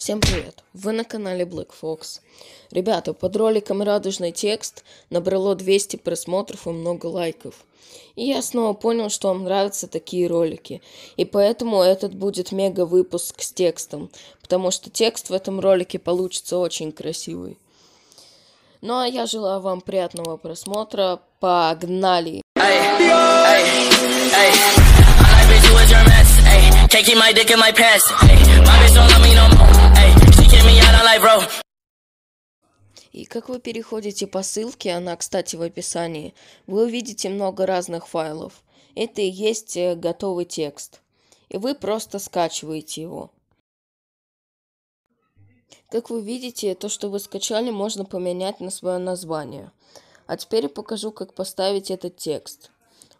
Всем привет! Вы на канале Black Fox. Ребята, под роликом «Радужный текст» набрало 200 просмотров и много лайков. И я снова понял, что вам нравятся такие ролики. И поэтому этот будет мега-выпуск с текстом, потому что текст в этом ролике получится очень красивый. Ну а я желаю вам приятного просмотра. Погнали! Can't keep Ay, И как вы переходите по ссылке, она, кстати, в описании, вы увидите много разных файлов. Это и есть э, готовый текст. И вы просто скачиваете его. Как вы видите, то, что вы скачали, можно поменять на свое название. А теперь я покажу, как поставить этот текст.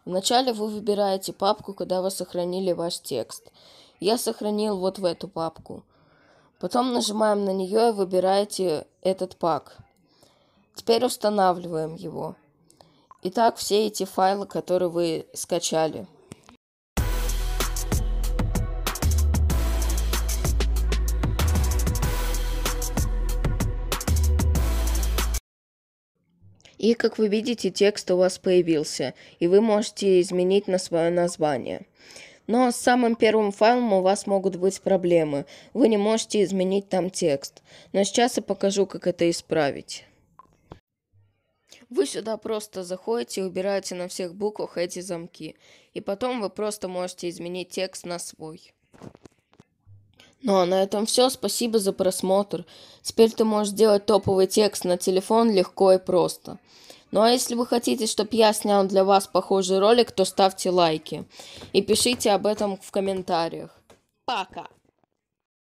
Вначале вы выбираете папку, куда вы сохранили ваш текст. Я сохранил вот в эту папку. Потом нажимаем на нее и выбираете этот пак. Теперь устанавливаем его. Итак, все эти файлы, которые вы скачали. И, как вы видите, текст у вас появился, и вы можете изменить на свое название. Но с самым первым файлом у вас могут быть проблемы. Вы не можете изменить там текст. Но сейчас я покажу, как это исправить. Вы сюда просто заходите и убираете на всех буквах эти замки. И потом вы просто можете изменить текст на свой. Ну а на этом все. Спасибо за просмотр. Теперь ты можешь делать топовый текст на телефон легко и просто. Ну а если вы хотите, чтобы я снял для вас похожий ролик, то ставьте лайки и пишите об этом в комментариях. Пока!